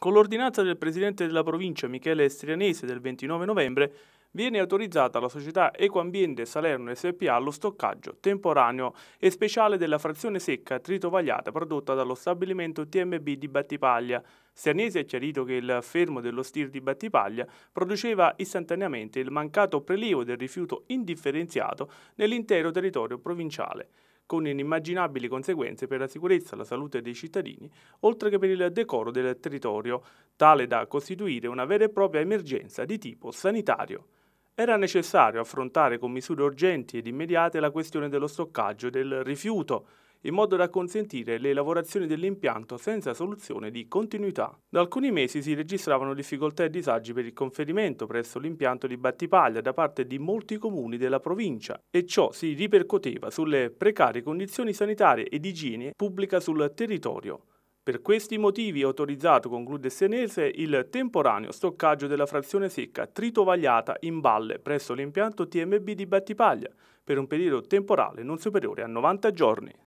Con l'ordinanza del presidente della provincia Michele Estrianese del 29 novembre viene autorizzata la società Ecoambiente Salerno SPA allo stoccaggio temporaneo e speciale della frazione secca tritovagliata prodotta dallo stabilimento TMB di Battipaglia. Stianesi ha chiarito che il fermo dello STIR di Battipaglia produceva istantaneamente il mancato prelievo del rifiuto indifferenziato nell'intero territorio provinciale con inimmaginabili conseguenze per la sicurezza e la salute dei cittadini, oltre che per il decoro del territorio, tale da costituire una vera e propria emergenza di tipo sanitario. Era necessario affrontare con misure urgenti ed immediate la questione dello stoccaggio del rifiuto, in modo da consentire le lavorazioni dell'impianto senza soluzione di continuità. Da alcuni mesi si registravano difficoltà e disagi per il conferimento presso l'impianto di Battipaglia da parte di molti comuni della provincia e ciò si ripercuoteva sulle precarie condizioni sanitarie ed igiene pubblica sul territorio. Per questi motivi è autorizzato, conclude Senese, il temporaneo stoccaggio della frazione secca tritovagliata in valle presso l'impianto TMB di Battipaglia per un periodo temporale non superiore a 90 giorni.